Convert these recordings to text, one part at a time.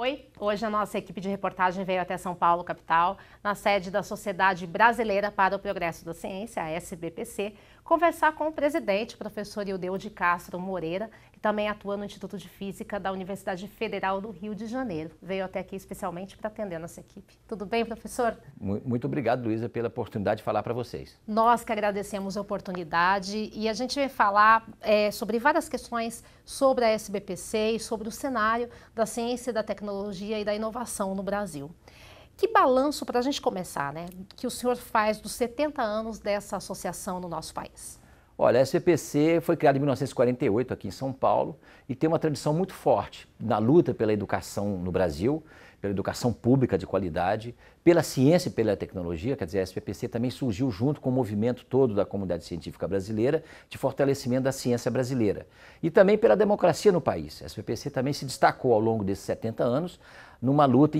Oi, hoje a nossa equipe de reportagem veio até São Paulo, capital, na sede da Sociedade Brasileira para o Progresso da Ciência, a SBPC, conversar com o presidente, professor Ildeu de Castro Moreira, que também atua no Instituto de Física da Universidade Federal do Rio de Janeiro. Veio até aqui especialmente para atender a nossa equipe. Tudo bem, professor? Muito obrigado, Luísa, pela oportunidade de falar para vocês. Nós que agradecemos a oportunidade e a gente vai falar é, sobre várias questões sobre a SBPC e sobre o cenário da ciência, da tecnologia e da inovação no Brasil. Que balanço, para a gente começar, né, que o senhor faz dos 70 anos dessa associação no nosso país? Olha, a SPC foi criada em 1948 aqui em São Paulo e tem uma tradição muito forte na luta pela educação no Brasil pela educação pública de qualidade, pela ciência e pela tecnologia, quer dizer, a SPPC também surgiu junto com o movimento todo da comunidade científica brasileira de fortalecimento da ciência brasileira. E também pela democracia no país. A SPPC também se destacou ao longo desses 70 anos numa luta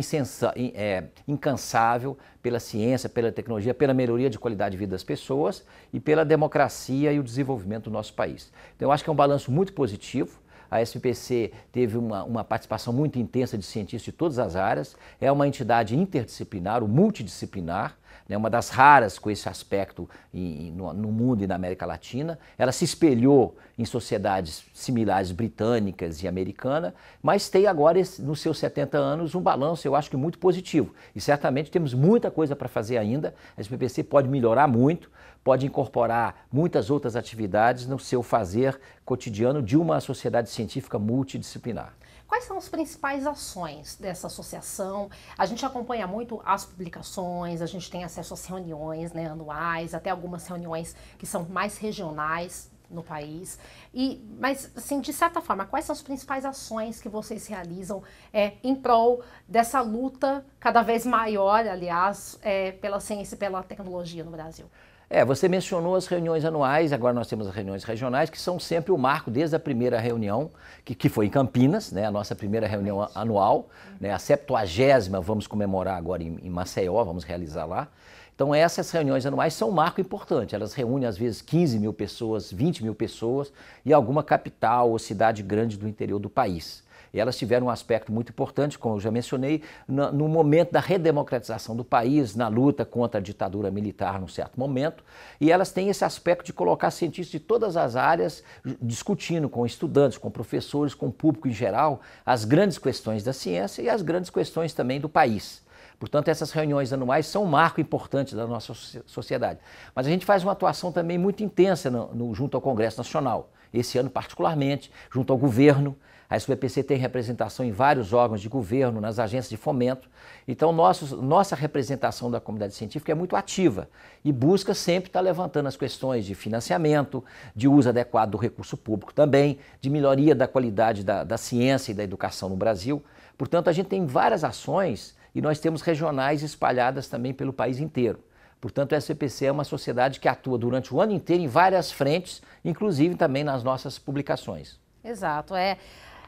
é, incansável pela ciência, pela tecnologia, pela melhoria de qualidade de vida das pessoas e pela democracia e o desenvolvimento do nosso país. Então, eu acho que é um balanço muito positivo. A SPC teve uma, uma participação muito intensa de cientistas de todas as áreas, é uma entidade interdisciplinar, o multidisciplinar, né, uma das raras com esse aspecto em, no, no, mundo e na América Latina. Ela se espelhou em sociedades similares britânicas e americana, mas tem agora, nos seus 70 anos, um balanço, eu acho que muito positivo. E certamente temos muita coisa para fazer ainda. A SPPC pode melhorar muito, pode incorporar muitas outras atividades no seu fazer cotidiano de uma sociedade científica multidisciplinar. Quais são as principais ações dessa associação? A gente acompanha muito as publicações, a gente tem acesso às reuniões né, anuais, até algumas reuniões que são mais regionais no país. E, mas, assim, de certa forma, quais são as principais ações que vocês realizam é, em prol dessa luta cada vez maior, aliás, é, pela ciência e pela tecnologia no Brasil? É, você mencionou as reuniões anuais, agora nós temos as reuniões regionais, que são sempre o marco desde a primeira reunião, que, que foi em Campinas, né, a nossa primeira reunião anual, né, a 70 vamos comemorar agora em, em Maceió, vamos realizar lá. Então, essas reuniões anuais são um marco importante. Elas reúnem, às vezes, 15 mil pessoas, 20 mil pessoas e alguma capital ou cidade grande do interior do país elas tiveram um aspecto muito importante, como eu já mencionei, no momento da redemocratização do país, na luta contra a ditadura militar num certo momento. E elas têm esse aspecto de colocar cientistas de todas as áreas discutindo com estudantes, com professores, com o público em geral, as grandes questões da ciência e as grandes questões também do país. Portanto, essas reuniões anuais são um marco importante da nossa sociedade. Mas a gente faz uma atuação também muito intensa no, no, junto ao Congresso Nacional esse ano particularmente, junto ao governo. A SBPC tem representação em vários órgãos de governo, nas agências de fomento. Então, nosso, nossa representação da comunidade científica é muito ativa e busca sempre estar levantando as questões de financiamento, de uso adequado do recurso público também, de melhoria da qualidade da, da ciência e da educação no Brasil. Portanto, a gente tem várias ações e nós temos regionais espalhadas também pelo país inteiro. Portanto, a SPC é uma sociedade que atua durante o ano inteiro em várias frentes, inclusive também nas nossas publicações. Exato, é.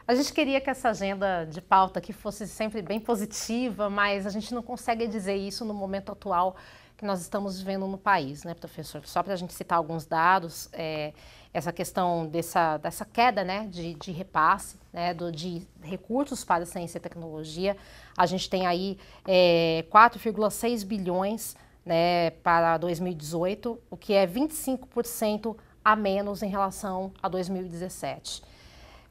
A gente queria que essa agenda de pauta que fosse sempre bem positiva, mas a gente não consegue dizer isso no momento atual que nós estamos vivendo no país, né, professor? Só para a gente citar alguns dados, é, essa questão dessa, dessa queda né, de, de repasse né, do, de recursos para ciência e tecnologia, a gente tem aí é, 4,6 bilhões né, para 2018, o que é 25% a menos em relação a 2017.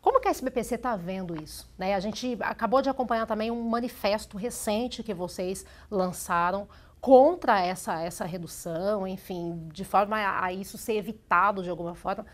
Como que a SBPC está vendo isso? Né? A gente acabou de acompanhar também um manifesto recente que vocês lançaram contra essa, essa redução, enfim, de forma a, a isso ser evitado de alguma forma,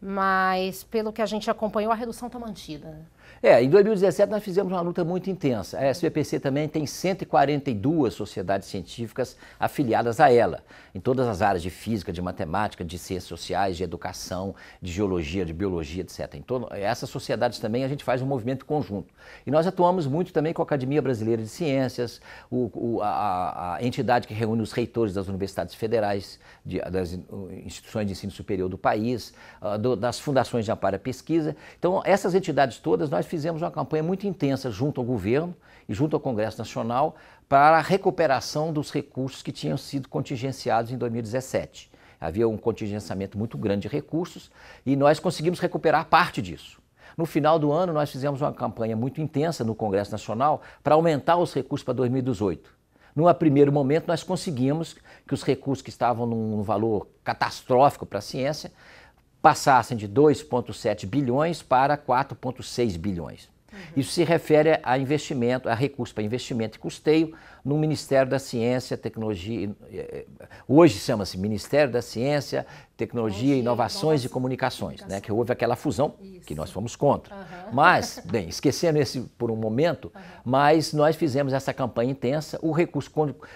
mas pelo que a gente acompanhou, a redução está mantida. Né? É, em 2017 nós fizemos uma luta muito intensa. A SBPC também tem 142 sociedades científicas afiliadas a ela, em todas as áreas de física, de matemática, de ciências sociais, de educação, de geologia, de biologia, etc. Em todo, essas sociedades também a gente faz um movimento conjunto. E nós atuamos muito também com a Academia Brasileira de Ciências, o, o, a, a, entidade que reúne os reitores das universidades federais, de, das instituições de ensino superior do país, ah, do, das fundações de amparo à pesquisa. Então, essas entidades todas nós fizemos uma campanha muito intensa junto ao governo e junto ao Congresso Nacional para a recuperação dos recursos que tinham sido contingenciados em 2017. Havia um contingenciamento muito grande de recursos e nós conseguimos recuperar parte disso. No final do ano, nós fizemos uma campanha muito intensa no Congresso Nacional para aumentar os recursos para 2018. Num primeiro momento, nós conseguimos que os recursos que estavam num valor catastrófico para a ciência passassem de 2,7 bilhões para 4,6 bilhões. Uhum. Isso se refere a investimento, a recursos para investimento e custeio no Ministério da Ciência, Tecnologia. Eh, eh, hoje chama-se Ministério da Ciência, Tecnologia, Inovações e Comunicações, né? Que houve aquela fusão Isso. que nós fomos contra. Uhum. Mas, bem, esquecendo esse por um momento, uhum. mas nós fizemos essa campanha intensa, o recurso,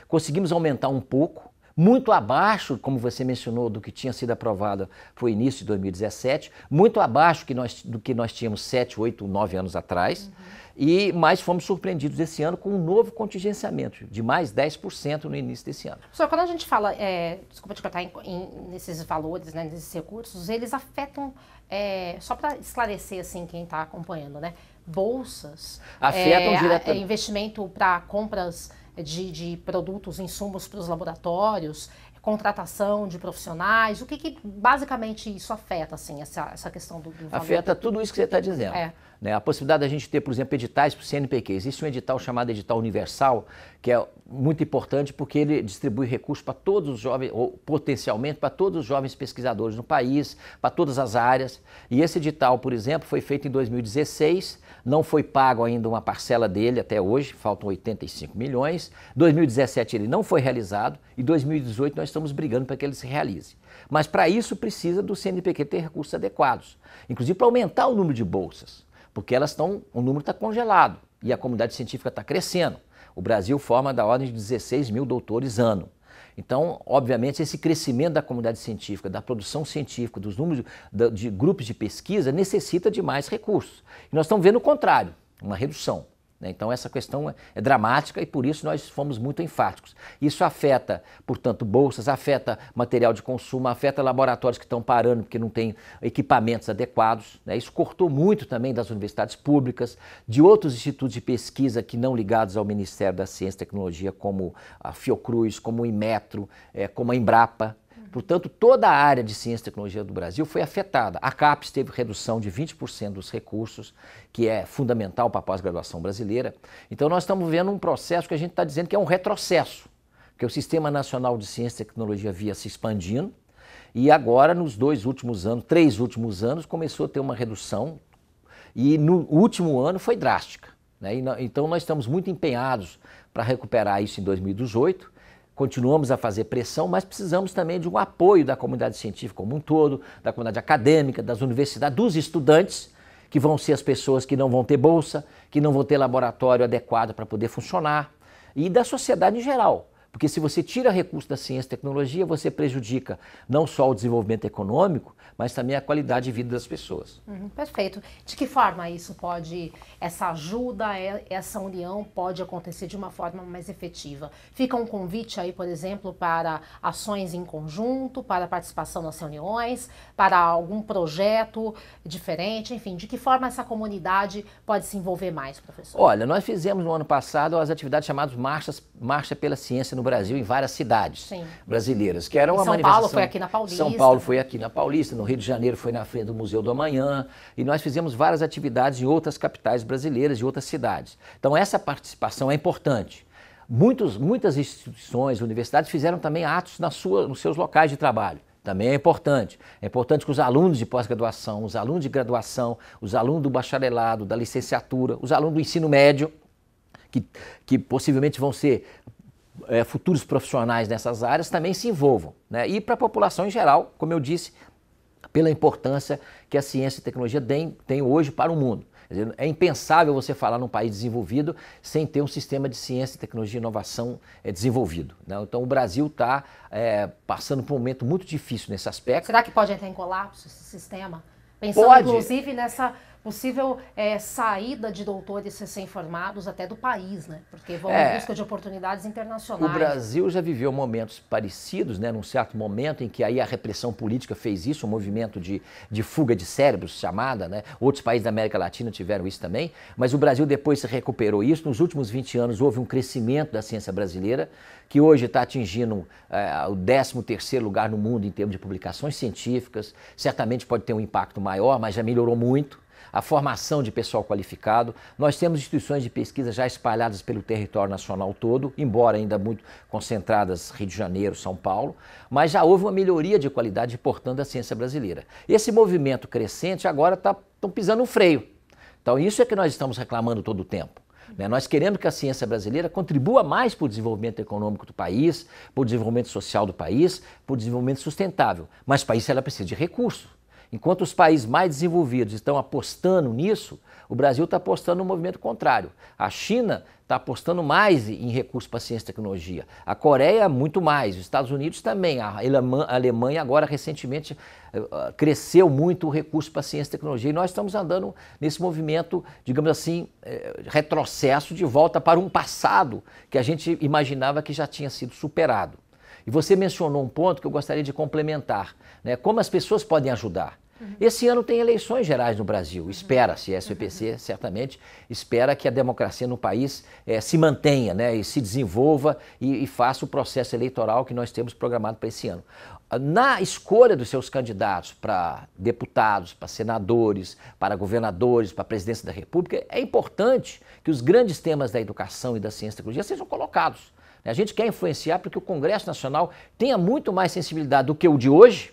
conseguimos aumentar um pouco muito abaixo, como você mencionou, do que tinha sido aprovado para o início de 2017, muito abaixo que nós, do que nós tínhamos 7, 8, 9 anos atrás. Uhum. E mas fomos surpreendidos esse ano com um novo contingenciamento de mais 10% no início desse ano. Só quando a gente fala, é, desculpa te cortar, em, em, nesses valores, né, nesses recursos, eles afetam, é, só para esclarecer assim quem está acompanhando, né, bolsas, afetam é, diretamente é, investimento para compras de, de produtos, insumos para os laboratórios, contratação de profissionais? O que, que basicamente isso afeta, assim, essa, essa questão do, do Afeta tudo isso que você está dizendo. É. Né? A possibilidade da gente ter, por exemplo, editais para o CNPq. Existe um edital chamado Edital Universal, que é muito importante porque ele distribui recursos para todos os jovens, ou potencialmente para todos os jovens pesquisadores no país, para todas as áreas. E esse edital, por exemplo, foi feito em 2016, não foi pago ainda uma parcela dele até hoje, faltam 85 milhões. 2017 ele não foi realizado e 2018 nós estamos brigando para que ele se realize. Mas para isso precisa do CNPq ter recursos adequados, inclusive para aumentar o número de bolsas porque elas estão, o número está congelado e a comunidade científica está crescendo. O Brasil forma da ordem de 16 mil doutores ano. Então, obviamente, esse crescimento da comunidade científica, da produção científica, dos números de, de grupos de pesquisa, necessita de mais recursos. E nós estamos vendo o contrário, uma redução. Né? Então, essa questão é, é dramática e por isso nós fomos muito enfáticos. Isso afeta, portanto, bolsas, afeta material de consumo, afeta laboratórios que estão parando porque não têm equipamentos adequados. Né? Isso cortou muito também das universidades públicas, de outros institutos de pesquisa que não ligados ao Ministério da Ciência e Tecnologia, como a Fiocruz, como o Inmetro, é, como a Embrapa. Portanto, toda a área de ciência e tecnologia do Brasil foi afetada. A CAPES teve redução de 20% dos recursos, que é fundamental para a pós-graduação brasileira. Então, nós estamos vendo um processo que a gente está dizendo que é um retrocesso, que o Sistema Nacional de Ciência e Tecnologia via se expandindo e agora, nos dois últimos anos, três últimos anos, começou a ter uma redução e no último ano foi drástica. Né? Então, nós estamos muito empenhados para recuperar isso em 2018 continuamos a fazer pressão, mas precisamos também de um apoio da comunidade científica como um todo, da comunidade acadêmica, das universidades, dos estudantes, que vão ser as pessoas que não vão ter bolsa, que não vão ter laboratório adequado para poder funcionar, e da sociedade em geral. Porque se você tira recursos da ciência e tecnologia, você prejudica não só o desenvolvimento econômico, mas também a qualidade de vida das pessoas. Uhum, perfeito. De que forma isso pode, essa ajuda, é, essa união pode acontecer de uma forma mais efetiva? Fica um convite aí, por exemplo, para ações em conjunto, para participação nas reuniões, para algum projeto diferente, enfim, de que forma essa comunidade pode se envolver mais, professor? Olha, nós fizemos no ano passado as atividades chamadas Marchas, Marcha pela Ciência no Brasil, em várias cidades Sim. brasileiras, que era uma São manifestação... Paulo foi aqui na Paulista. São Paulo foi aqui na Paulista, no Rio de Janeiro foi na frente do Museu do Amanhã, e nós fizemos várias atividades em outras capitais brasileiras, e outras cidades. Então essa participação é importante. Muitos, muitas instituições, universidades fizeram também atos na sua, nos seus locais de trabalho. Também é importante. É importante que os alunos de pós-graduação, os alunos de graduação, os alunos do bacharelado, da licenciatura, os alunos do ensino médio, que, que possivelmente vão ser é, futuros profissionais nessas áreas também se envolvam. Né? E para a população em geral, como eu disse, pela importância que a ciência e tecnologia tem, tem hoje para o mundo. Dizer, é impensável você falar num país desenvolvido sem ter um sistema de ciência, tecnologia e inovação é, desenvolvido. Né? Então o Brasil está é, eh, passando por um momento muito difícil nesse aspecto. Será que pode entrar em colapso esse sistema? Pensando pode. inclusive nessa possível é, saída de doutores recém-formados até do país, né? Porque vão é, em busca de oportunidades internacionais. O Brasil já viveu momentos parecidos, né? Num certo momento em que aí a repressão política fez isso, um movimento de, de fuga de cérebros chamada, né? Outros países da América Latina tiveram isso também, mas o Brasil depois se recuperou isso. Nos últimos 20 anos houve um crescimento da ciência brasileira, que hoje está atingindo é, o 13º lugar no mundo em termos de publicações científicas. Certamente pode ter um impacto maior, mas já melhorou muito a formação de pessoal qualificado. Nós temos instituições de pesquisa já espalhadas pelo território nacional todo, embora ainda muito concentradas Rio de Janeiro, São Paulo, mas já houve uma melhoria de qualidade, portanto, da ciência brasileira. Esse movimento crescente agora está pisando um freio. Então, isso é que nós estamos reclamando todo o tempo. Né? Nós queremos que a ciência brasileira contribua mais para o desenvolvimento econômico do país, para o desenvolvimento social do país, para o desenvolvimento sustentável. Mas para isso ela precisa de recursos. Enquanto os países mais desenvolvidos estão apostando nisso, o Brasil está apostando no movimento contrário. A China está apostando mais em recursos para ciência e tecnologia. A Coreia, muito mais. Os Estados Unidos também. A Alemanha, agora, recentemente, eh, eh, cresceu muito o recurso para ciência e tecnologia. E nós estamos andando nesse movimento, digamos assim, eh, retrocesso de volta para um passado que a gente imaginava que já tinha sido superado. E você mencionou um ponto que eu gostaria de complementar, né? Como as pessoas podem ajudar? Uhum. Esse ano tem eleições gerais no Brasil, uhum. espera-se, a é uhum. SPC certamente espera que a democracia no país é, se mantenha né, e se desenvolva e, e faça o processo eleitoral que nós temos programado para esse ano na escolha dos seus candidatos para deputados, para senadores, para governadores, para a presidência da República, é importante que os grandes temas da educação e da ciência e tecnologia sejam colocados. A gente quer influenciar para que o Congresso Nacional tenha muito mais sensibilidade do que o de hoje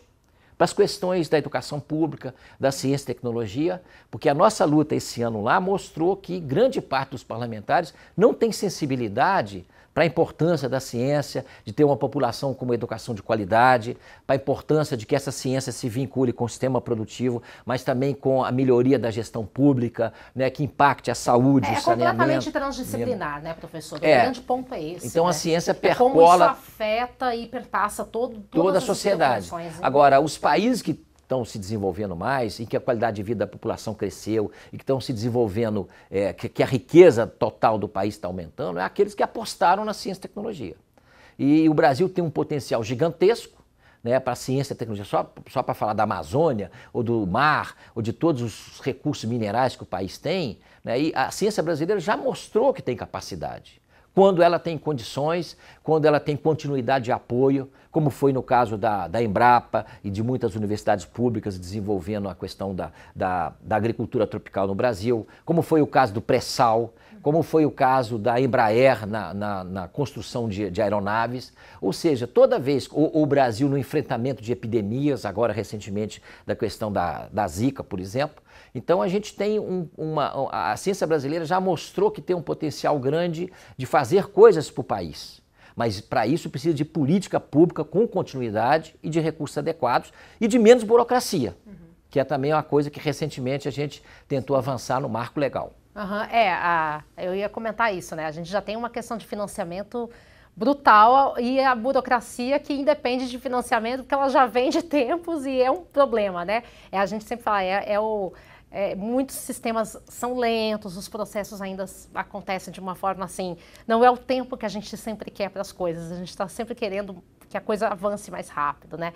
para as questões da educação pública, da ciência e tecnologia, porque a nossa luta esse ano lá mostrou que grande parte dos parlamentares não tem sensibilidade para a importância da ciência, de ter uma população com uma educação de qualidade, para a importância de que essa ciência se vincule com o sistema produtivo, mas também com a melhoria da gestão pública, né, que impacte a saúde, é, o é saneamento. É completamente transdisciplinar, né, professor? O é. grande ponto é esse. Então né? a ciência percola... É como isso afeta e perpassa todo, toda a sociedade. Né? Agora, os países que estão se desenvolvendo mais e que a qualidade de vida da população cresceu e que estão se desenvolvendo, é, que, que, a riqueza total do país está aumentando, é aqueles que apostaram na ciência e tecnologia. E o Brasil tem um potencial gigantesco né, para a ciência e tecnologia, só, só para falar da Amazônia, ou do mar, ou de todos os recursos minerais que o país tem, né, e a ciência brasileira já mostrou que tem capacidade. Quando ela tem condições, quando ela tem continuidade de apoio, como foi no caso da, da Embrapa e de muitas universidades públicas desenvolvendo a questão da, da, da agricultura tropical no Brasil, como foi o caso do pré-sal, como foi o caso da Embraer na, na, na construção de, de, aeronaves. Ou seja, toda vez o, o, Brasil no enfrentamento de epidemias, agora recentemente da questão da, da Zika, por exemplo. Então a gente tem um, uma. A ciência brasileira já mostrou que tem um potencial grande de fazer coisas para o país. Mas para isso precisa de política pública com continuidade e de recursos adequados e de menos burocracia, uhum. que é também uma coisa que recentemente a gente tentou avançar no marco legal. Uhum, é, a, eu ia comentar isso, né? A gente já tem uma questão de financiamento brutal e a burocracia que independe de financiamento, porque ela já vem de tempos e é um problema, né? É, a gente sempre fala, é, é o, é, muitos sistemas são lentos, os processos ainda acontecem de uma forma assim. Não é o tempo que a gente sempre quer para as coisas, a gente está sempre querendo que a coisa avance mais rápido, né?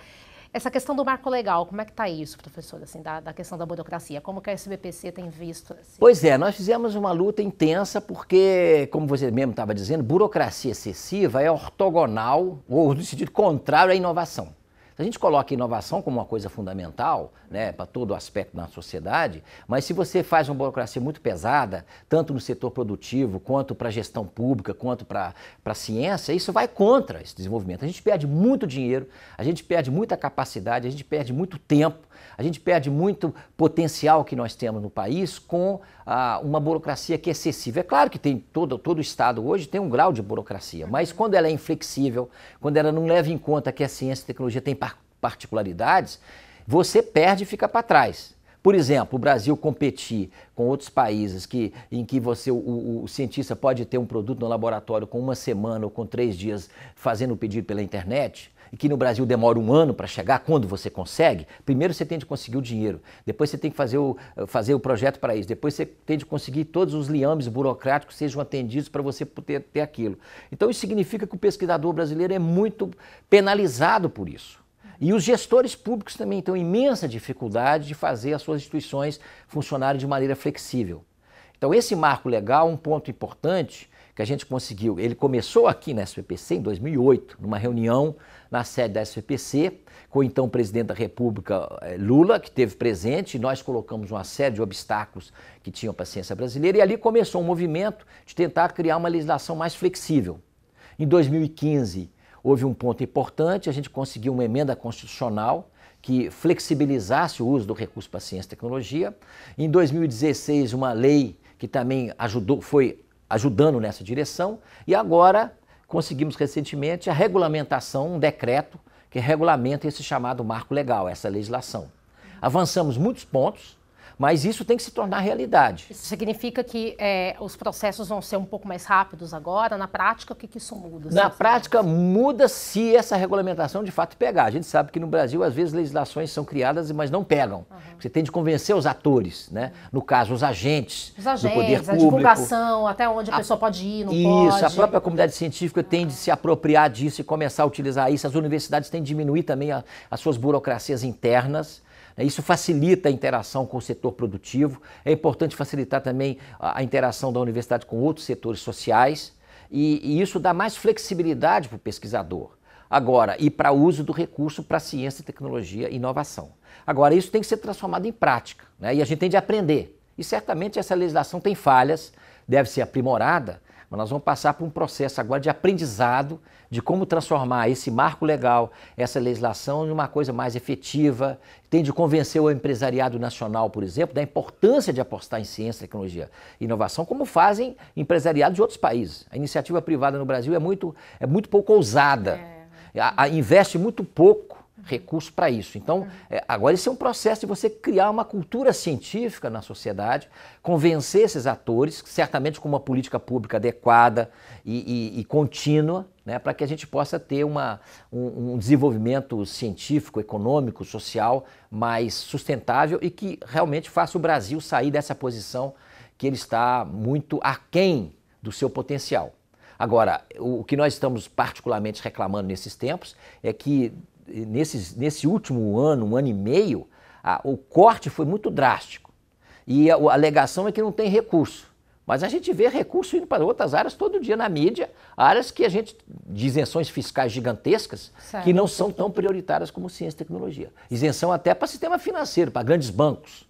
Essa questão do marco legal, como é que está isso, professor, assim, da, da, questão da burocracia? Como que a SBPC tem visto? Assim? Pois é, nós fizemos uma luta intensa porque, como você mesmo estava dizendo, burocracia excessiva é ortogonal, ou no sentido contrário, à é inovação. Se a gente coloca inovação como uma coisa fundamental né, para todo aspecto da sociedade, mas se você faz uma burocracia muito pesada, tanto no setor produtivo, quanto para a gestão pública, quanto para a ciência, isso vai contra esse desenvolvimento. A gente perde muito dinheiro, a gente perde muita capacidade, a gente perde muito tempo, a gente perde muito potencial que nós temos no país com ah, uma burocracia que é excessiva. É claro que tem todo, todo o Estado hoje tem um grau de burocracia, mas quando ela é inflexível, quando ela não leva em conta que a ciência e a tecnologia têm particularidades, você perde e fica para trás. Por exemplo, o Brasil competir com outros países que, em que você, o, o, cientista pode ter um produto no laboratório com uma semana ou com três dias fazendo o pedido pela internet, e que no Brasil demora um ano para chegar, quando você consegue, primeiro você tem de conseguir o dinheiro, depois você tem que fazer o, fazer o projeto para isso, depois você tem de conseguir todos os liames burocráticos sejam atendidos para você poder ter aquilo. Então isso significa que o pesquisador brasileiro é muito penalizado por isso. E os gestores públicos também têm imensa dificuldade de fazer as suas instituições funcionarem de maneira flexível. Então, esse marco legal, um ponto importante que a gente conseguiu, ele começou aqui na SVPC em 2008, numa reunião na sede da SVPC, com o então presidente da República eh, Lula, que esteve presente, e nós colocamos uma série de obstáculos que tinham para a ciência brasileira, e ali começou um movimento de tentar criar uma legislação mais flexível. Em 2015, houve um ponto importante, a gente conseguiu uma emenda constitucional que flexibilizasse o uso do recurso para ciência e tecnologia. Em 2016, uma lei que também ajudou, foi ajudando nessa direção. E agora conseguimos recentemente a regulamentação, um decreto que regulamenta esse chamado marco legal, essa legislação. Avançamos muitos pontos, mas isso tem que se tornar realidade. Isso significa que é, os processos vão ser um pouco mais rápidos agora? Na prática, o que, que isso muda? Na prática, muda se essa regulamentação de fato pegar. A gente sabe que no Brasil, às vezes, legislações são criadas, mas não pegam. Uhum. Você tem de convencer os atores, né? No caso, os agentes, os agentes do poder público. a divulgação, até onde a, a pessoa pode ir, não isso, pode. Isso, a própria comunidade científica uhum. tem de se apropriar disso e começar a utilizar isso. As universidades têm de diminuir também a, as suas burocracias internas né? Isso facilita a interação com o setor produtivo, é importante facilitar também a interação da universidade com outros setores sociais e, e isso dá mais flexibilidade para o pesquisador. Agora, e para o uso do recurso para ciência, tecnologia e inovação. Agora, isso tem que ser transformado em prática né? e a gente tem de aprender. E certamente essa legislação tem falhas, deve ser aprimorada, mas nós vamos passar por um processo agora de aprendizado de como transformar esse marco legal, essa legislação, em uma coisa mais efetiva. Tem de convencer o empresariado nacional, por exemplo, da importância de apostar em ciência, tecnologia e inovação, como fazem empresariados de outros países. A iniciativa privada no Brasil é muito, é muito pouco ousada, é. A, a, investe muito pouco recursos para isso. Então, é, agora esse é um processo de você criar uma cultura científica na sociedade, convencer esses atores, certamente com uma política pública adequada e, e, e contínua, né, para que a gente possa ter uma, um, um, desenvolvimento científico, econômico, social mais sustentável e que realmente faça o Brasil sair dessa posição que ele está muito aquém do seu potencial. Agora, o que nós estamos particularmente reclamando nesses tempos é que nesses, nesse último ano, um ano e meio, a, o corte foi muito drástico. E a, a alegação é que não tem recurso. Mas a gente vê recurso indo para outras áreas todo dia na mídia, áreas que a gente de isenções fiscais gigantescas certo. que não são tão prioritárias como ciência e tecnologia. Isenção até para sistema financeiro, para grandes bancos,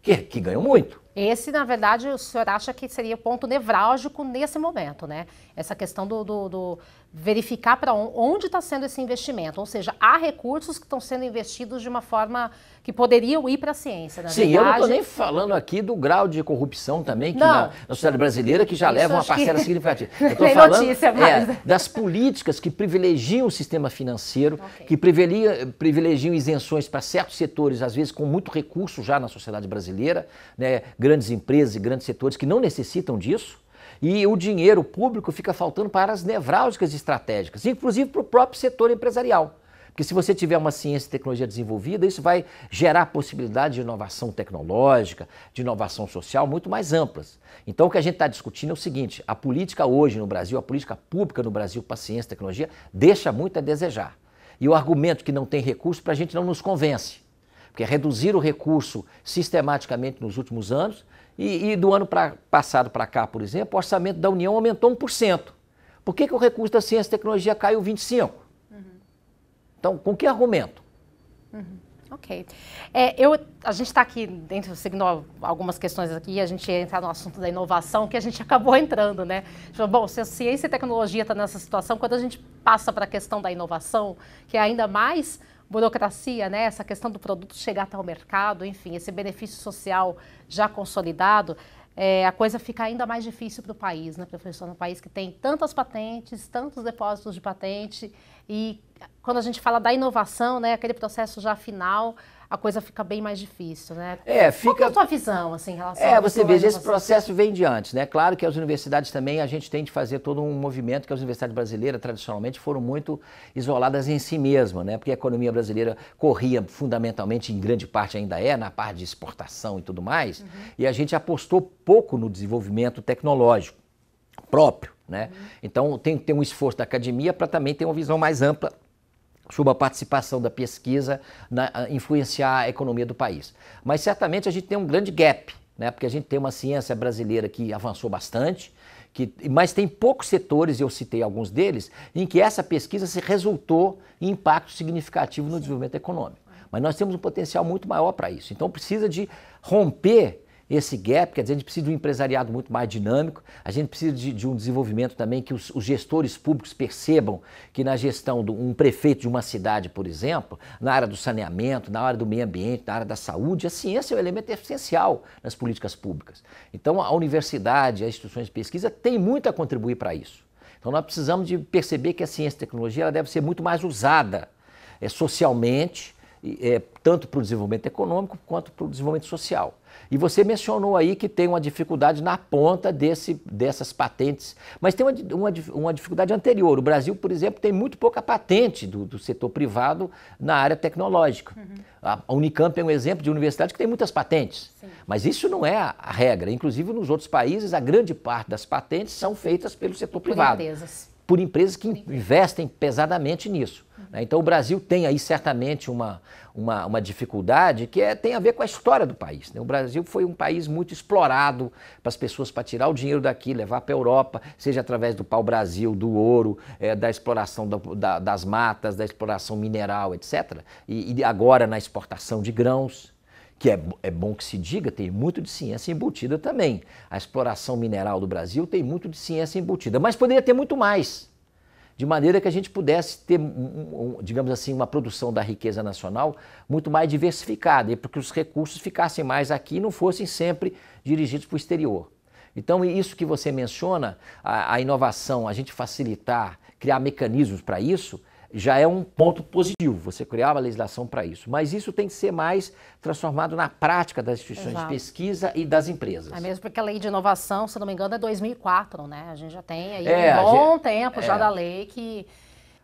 que, que ganham muito. Esse, na verdade, o senhor acha que seria o ponto nevrálgico nesse momento, né? Essa questão do, do, do verificar para onde está sendo esse investimento, ou seja, há recursos que estão sendo investidos de uma forma que poderiam ir para a ciência. Na Sim, verdade. eu não estou nem falando aqui do grau de corrupção também que não. na, na sociedade brasileira que já leva uma parcela que... significativa. Eu estou falando notícia, mas... é, das políticas que privilegiam o sistema financeiro, okay. que privilegiam, privilegiam isenções para certos setores, às vezes com muito recurso já na sociedade brasileira, né? grandes empresas e grandes setores que não necessitam disso, e o dinheiro público fica faltando para as nevrálgicas estratégicas, inclusive para o próprio setor empresarial. Porque se você tiver uma ciência e tecnologia desenvolvida, isso vai gerar possibilidades de inovação tecnológica, de inovação social muito mais amplas. Então o que a gente está discutindo é o seguinte: a política hoje no Brasil, a política pública no Brasil para ciência e tecnologia, deixa muito a desejar. E o argumento que não tem recurso para a gente não nos convence porque é reduzir o recurso sistematicamente nos últimos anos, e, e do ano pra, passado para cá, por exemplo, o orçamento da União aumentou 1%. Por que, que o recurso da ciência e tecnologia caiu 25%? Uhum. Então, com que argumento? Uhum. Ok. É, eu, a gente está aqui dentro, seguindo algumas questões aqui, a gente entra entrar no assunto da inovação, que a gente acabou entrando, né? Tipo, bom, se a ciência e tecnologia está nessa situação, quando a gente passa para a questão da inovação, que é ainda mais burocracia, né? essa questão do produto chegar até o mercado, enfim, esse benefício social já consolidado, é, a coisa fica ainda mais difícil para o país, né, professor? Um país que tem tantas patentes, tantos depósitos de patente, e quando a gente fala da inovação, né, aquele processo já final, a coisa fica bem mais difícil, né? É, fica... Qual é a tua visão, assim, em relação É, você veja, esse processo vem de antes, né? Claro que as universidades também, a gente tem de fazer todo um movimento que as universidades brasileiras, tradicionalmente, foram muito isoladas em si mesmas, né? Porque a economia brasileira corria fundamentalmente, em grande parte ainda é, na parte de exportação e tudo mais, uhum. e a gente apostou pouco no desenvolvimento tecnológico próprio, né? Uhum. Então, tem que ter um esforço da academia para também ter uma visão mais ampla sobre a participação da pesquisa na, influenciar a economia do país. Mas certamente a gente tem um grande gap, né? porque a gente tem uma ciência brasileira que avançou bastante, que, mas tem poucos setores, eu citei alguns deles, em que essa pesquisa se resultou em impacto significativo no desenvolvimento econômico. Mas nós temos um potencial muito maior para isso. Então precisa de romper esse gap, quer dizer, a gente precisa de um empresariado muito mais dinâmico, a gente precisa de, de um desenvolvimento também que os, os, gestores públicos percebam que na gestão de um prefeito de uma cidade, por exemplo, na área do saneamento, na área do meio ambiente, na área da saúde, a ciência é um elemento essencial nas políticas públicas. Então a universidade, as instituições de pesquisa têm muito a contribuir para isso. Então nós precisamos de perceber que a ciência e a tecnologia ela deve ser muito mais usada é, socialmente, é, tanto para o desenvolvimento econômico quanto para o desenvolvimento social. E você mencionou aí que tem uma dificuldade na ponta desse, dessas patentes, mas tem uma, uma, uma dificuldade anterior. O Brasil, por exemplo, tem muito pouca patente do, do setor privado na área tecnológica. Uhum. A, Unicamp é um exemplo de universidade que tem muitas patentes, Sim. mas isso não é a, a, regra. Inclusive, nos outros países, a grande parte das patentes são feitas pelo setor por privado. Empresas por empresas que investem pesadamente nisso. Né? Então, o Brasil tem aí certamente uma, uma, uma, dificuldade que é, tem a ver com a história do país. Né? O Brasil foi um país muito explorado para as pessoas para tirar o dinheiro daqui, levar para a Europa, seja através do pau-brasil, do ouro, é, da exploração da, da, das matas, da exploração mineral, etc. E, e agora na exportação de grãos que é, é bom que se diga, tem muito de ciência embutida também. A exploração mineral do Brasil tem muito de ciência embutida, mas poderia ter muito mais. De maneira que a gente pudesse ter, digamos assim, uma produção da riqueza nacional muito mais diversificada e porque os recursos ficassem mais aqui e não fossem sempre dirigidos para o exterior. Então, isso que você menciona, a, a inovação, a gente facilitar, criar mecanismos para isso, já é um ponto positivo, você criar uma legislação para isso. Mas isso tem que ser mais transformado na prática das instituições Exato. de pesquisa e das empresas. É mesmo porque a lei de inovação, se não me engano, é 2004, né? A gente já tem aí é, um bom gente, tempo é, já da lei que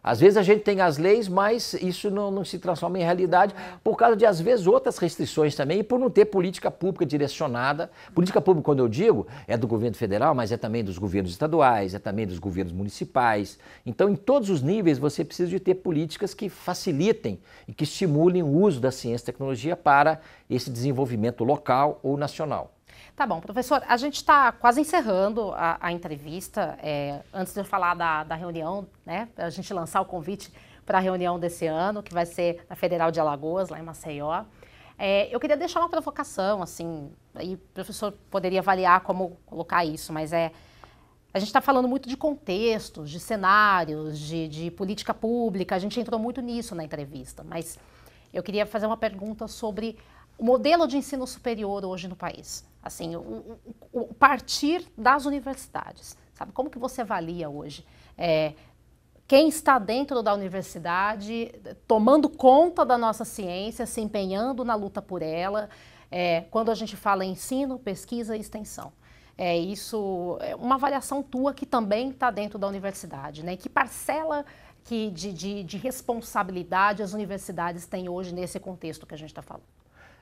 às vezes a gente tem as leis, mas isso não, não, se transforma em realidade por causa de, às vezes, outras restrições também e por não ter política pública direcionada. Política pública, quando eu digo, é do governo federal, mas é também dos governos estaduais, é também dos governos municipais. Então, em todos os níveis, você precisa de ter políticas que facilitem e que estimulem o uso da ciência e tecnologia para esse desenvolvimento local ou nacional. Tá bom, professor, a gente está quase encerrando a, a entrevista. É, antes de eu falar da, da reunião, né, a gente lançar o convite para a reunião desse ano, que vai ser na Federal de Alagoas, lá em Maceió. É, eu queria deixar uma provocação, assim, Aí, o professor poderia avaliar como colocar isso, mas é. A gente está falando muito de contextos, de cenários, de, de política pública, a gente entrou muito nisso na entrevista, mas eu queria fazer uma pergunta sobre o modelo de ensino superior hoje no país. Assim, o, o partir das universidades, sabe? Como que você avalia hoje? É, quem está dentro da universidade, tomando conta da nossa ciência, se empenhando na luta por ela, é, quando a gente fala em ensino, pesquisa e extensão. É isso, é uma avaliação tua que também está dentro da universidade, né? Que parcela que, de, de, de responsabilidade as universidades têm hoje nesse contexto que a gente está falando?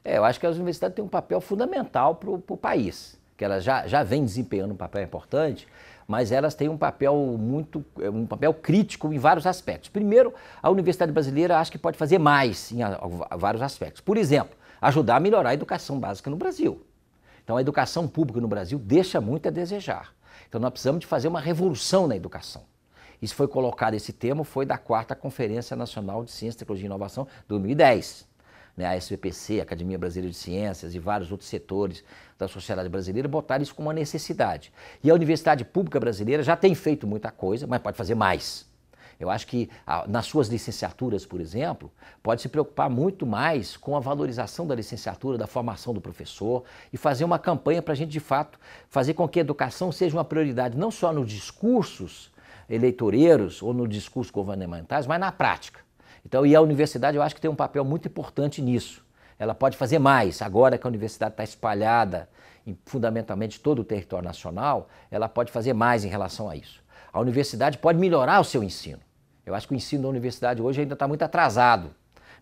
É, eu acho que as universidades têm um papel fundamental para o país, que elas já, já vêm desempenhando um papel importante, mas elas têm um papel muito, um papel crítico em vários aspectos. Primeiro, a universidade brasileira acho que pode fazer mais em a, a, vários aspectos. Por exemplo, ajudar a melhorar a educação básica no Brasil. Então, a educação pública no Brasil deixa muito a desejar. Então, nós precisamos de fazer uma revolução na educação. Isso foi colocado, esse tema foi da quarta Conferência Nacional de Ciência, Tecnologia e Inovação, 2010 né, a SBPC, a Academia Brasileira de Ciências e vários outros setores da sociedade brasileira botaram isso como uma necessidade. E a Universidade Pública Brasileira já tem feito muita coisa, mas pode fazer mais. Eu acho que a, nas suas licenciaturas, por exemplo, pode se preocupar muito mais com a valorização da licenciatura, da formação do professor e fazer uma campanha para a gente, de fato, fazer com que a educação seja uma prioridade não só nos discursos eleitoreiros ou nos discursos governamentais, mas na prática. Então, e a universidade eu acho que tem um papel muito importante nisso. Ela pode fazer mais. Agora que a universidade está espalhada em fundamentalmente todo o território nacional, ela pode fazer mais em relação a isso. A universidade pode melhorar o seu ensino. Eu acho que o ensino da universidade hoje ainda está muito atrasado.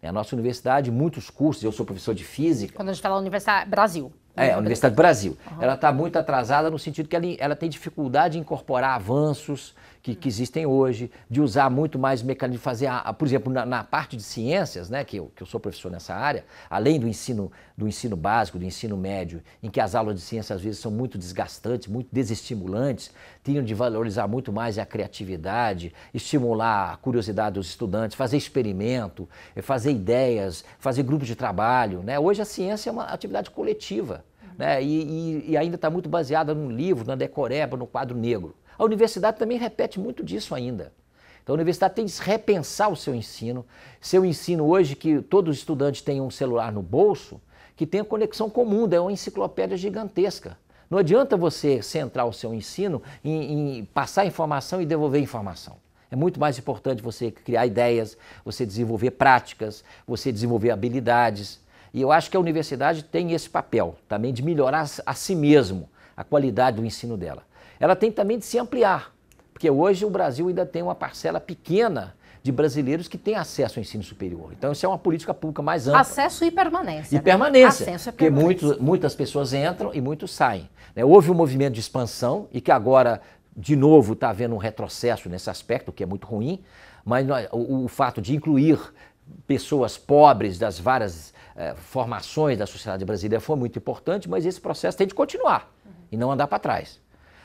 Né? A nossa universidade, muitos cursos, eu sou professor de física. Quando a gente fala Universidade Brasil. É, a Universidade do Brasil. Uhum. Ela está muito atrasada no sentido que ela, ela tem dificuldade de incorporar avanços que, que, existem hoje, de usar muito mais mecanismo, fazer, a, a, por exemplo, na, na, parte de ciências, né, que eu, que eu sou professor nessa área, além do ensino, do ensino básico, do ensino médio, em que as aulas de ciências às vezes são muito desgastantes, muito desestimulantes, tinham de valorizar muito mais a criatividade, estimular a curiosidade dos estudantes, fazer experimento, eh, fazer ideias, fazer grupos de trabalho. Né? Hoje a ciência é uma atividade coletiva né? e, e, e ainda está muito baseada num livro, na decoreba, no quadro negro. A universidade também repete muito disso ainda. Então a universidade tem que repensar o seu ensino. Seu ensino hoje, que todos os estudantes têm um celular no bolso, que tem a conexão com o mundo, é uma enciclopédia gigantesca. Não adianta você centrar o seu ensino em, em passar informação e devolver informação. É muito mais importante você criar ideias, você desenvolver práticas, você desenvolver habilidades. E eu acho que a universidade tem esse papel também de melhorar a si mesmo a qualidade do ensino dela. Ela tem também de se ampliar, porque hoje o Brasil ainda tem uma parcela pequena de brasileiros que têm acesso ao ensino superior. Então, isso é uma política pública mais ampla. Acesso e permanência. E né? permanência. Acesso e porque muitas pessoas entram e muitos saem. Né? Houve um movimento de expansão e que agora, de novo, está havendo um retrocesso nesse aspecto, o que é muito ruim, mas o fato de incluir pessoas pobres das várias é, formações da sociedade brasileira foi muito importante, mas esse processo tem de continuar uhum. e não andar para trás.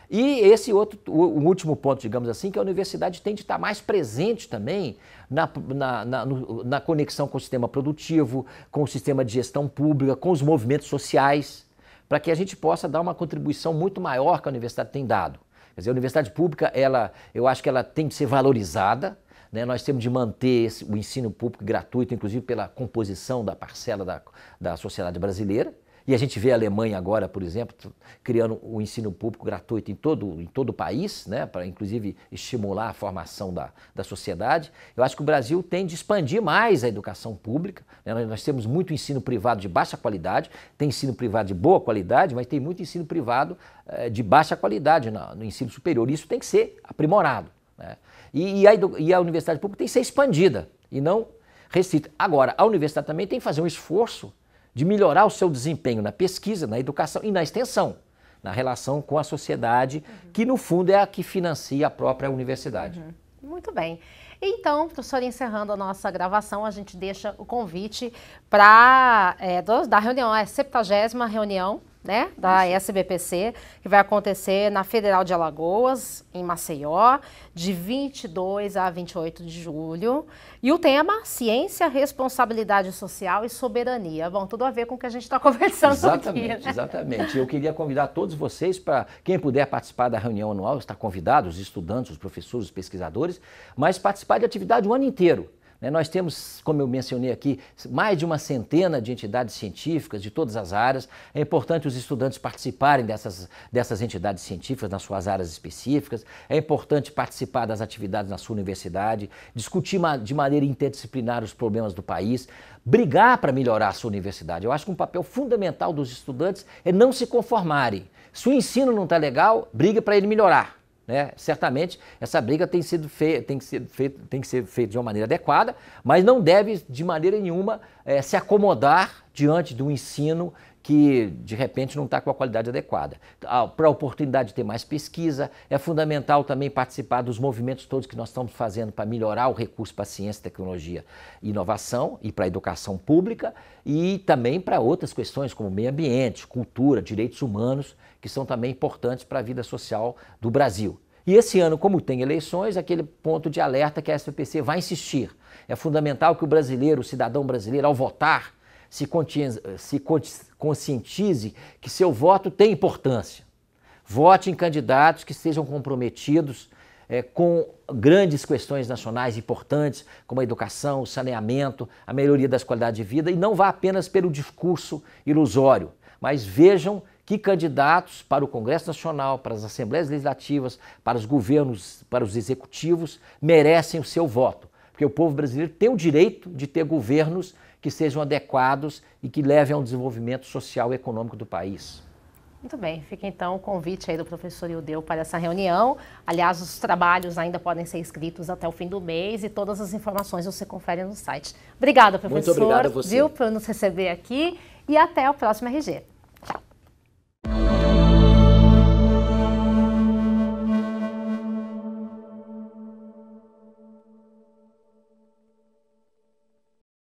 E esse outro, o último ponto, digamos assim, que a universidade tem de estar mais presente também na, na, na, na conexão com o sistema produtivo, com o sistema de gestão pública, com os movimentos sociais, para que a gente possa dar uma contribuição muito maior que a universidade tem dado. Quer dizer, a universidade pública, ela, eu acho que ela tem de ser valorizada, né? Nós temos de manter esse, o ensino público gratuito, inclusive pela composição da parcela da, da sociedade brasileira. E a gente vê a Alemanha agora, por exemplo, criando o um ensino público gratuito em todo, em todo o país, né? para inclusive estimular a formação da, da sociedade. Eu acho que o Brasil tem de expandir mais a educação pública. Né? Nós temos muito ensino privado de baixa qualidade, tem ensino privado de boa qualidade, mas tem muito ensino privado eh, de baixa qualidade no, no ensino superior. isso tem que ser aprimorado. Né? E, e, a, e a universidade pública tem que ser expandida e não restrita. Agora, a universidade também tem que fazer um esforço de melhorar o seu desempenho na pesquisa, na educação e na extensão, na relação com a sociedade, uhum. que no fundo é a que financia a própria universidade. Uhum. Muito bem. Então, professora, encerrando a nossa gravação, a gente deixa o convite para é, eh, da reunião, é a 70 reunião né, da SBPC, que vai acontecer na Federal de Alagoas, em Maceió, de 22 a 28 de julho. E o tema, ciência, responsabilidade social e soberania. Bom, tudo a ver com o que a gente está conversando exatamente, aqui. Né? Exatamente, Eu queria convidar todos vocês para, quem puder participar da reunião anual, está convidado, os estudantes, os professores, os pesquisadores, mas participar de atividade o ano inteiro. Né, nós temos, como eu mencionei aqui, mais de uma centena de entidades científicas de todas as áreas. É importante os estudantes participarem dessas, dessas entidades científicas nas suas áreas específicas. É importante participar das atividades na sua universidade, discutir de maneira interdisciplinar os problemas do país, brigar para melhorar a sua universidade. Eu acho que um papel fundamental dos estudantes é não se conformarem. Se o ensino não está legal, briga para ele melhorar. Né? Certamente essa briga tem, sido tem, que ser feito, tem que ser feita de uma maneira adequada, mas não deve de maneira nenhuma é, se acomodar diante do ensino que de repente não está com a qualidade adequada. Ah, para a oportunidade de ter mais pesquisa, é fundamental também participar dos movimentos todos que nós estamos fazendo para melhorar o recurso para ciência, tecnologia e inovação e para a educação pública e também para outras questões como meio ambiente, cultura, direitos humanos, que são também importantes para a vida social do Brasil. E esse ano, como tem eleições, aquele ponto de alerta que a SPC vai insistir. É fundamental que o brasileiro, o cidadão brasileiro, ao votar, se, se conscientize que seu voto tem importância. Vote em candidatos que sejam comprometidos é, com grandes questões nacionais importantes, como a educação, o saneamento, a melhoria das qualidades de vida, e não vá apenas pelo discurso ilusório, mas vejam que candidatos para o Congresso Nacional, para as assembleias legislativas, para os governos, para os executivos, merecem o seu voto. Porque o povo brasileiro tem o direito de ter governos que sejam adequados e que levem ao desenvolvimento social e econômico do país. Muito bem, fica então o convite aí do professor Ildeu para essa reunião. Aliás, os trabalhos ainda podem ser escritos até o fim do mês e todas as informações você confere no site. Obrigada, professor. Muito obrigado a você. Viu, por nos receber aqui e até o próximo RG.